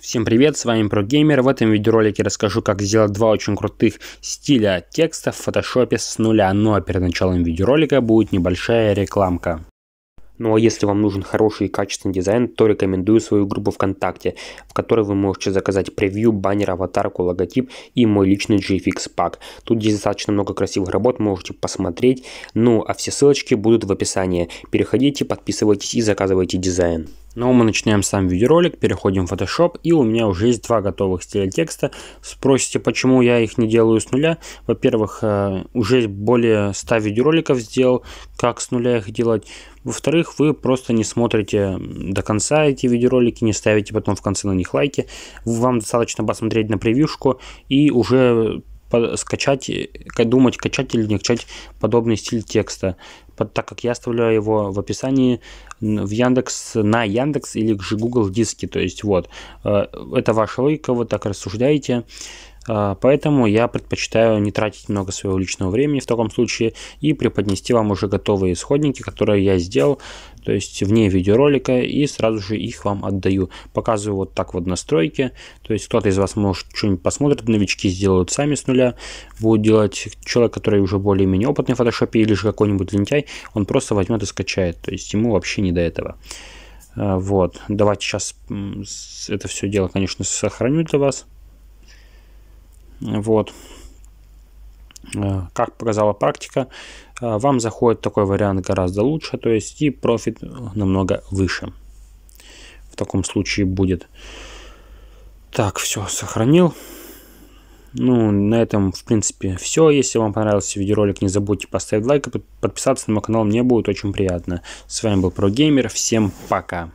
Всем привет, с вами ProGamer. В этом видеоролике расскажу, как сделать два очень крутых стиля текста в фотошопе с нуля. Ну а перед началом видеоролика будет небольшая рекламка. Ну а если вам нужен хороший и качественный дизайн, то рекомендую свою группу ВКонтакте, в которой вы можете заказать превью, баннер, аватарку, логотип и мой личный GFX пак. Тут здесь достаточно много красивых работ, можете посмотреть. Ну а все ссылочки будут в описании. Переходите, подписывайтесь и заказывайте дизайн. Но ну, а мы начинаем сам видеоролик, переходим в Photoshop, и у меня уже есть два готовых стиля текста. Спросите, почему я их не делаю с нуля. Во-первых, э, уже более 100 видеороликов сделал, как с нуля их делать. Во-вторых, вы просто не смотрите до конца эти видеоролики, не ставите потом в конце на них лайки. Вам достаточно посмотреть на превьюшку и уже скачать, думать, качать или не качать подобный стиль текста, под, так как я оставляю его в описании в Яндекс, на Яндекс или же Google Диски, то есть вот, э, это ваша логика, вы так рассуждаете, а, поэтому я предпочитаю не тратить много своего личного времени в таком случае и преподнести вам уже готовые исходники, которые я сделал, то есть вне видеоролика и сразу же их вам отдаю. Показываю вот так вот настройки, то есть кто-то из вас может что-нибудь посмотрит, новички сделают сами с нуля, будет делать человек, который уже более-менее опытный в фотошопе или же какой-нибудь лентяй, он просто возьмет и скачает, то есть ему вообще не до этого. А, вот, давайте сейчас это все дело, конечно, сохраню для вас. Вот. Э, как показала практика, э, вам заходит такой вариант гораздо лучше, то есть и профит э, намного выше. В таком случае будет. Так, все, сохранил. Ну, на этом, в принципе, все. Если вам понравился видеоролик, не забудьте поставить лайк и подписаться на мой канал. Мне будет очень приятно. С вами был ProGamer. Всем пока.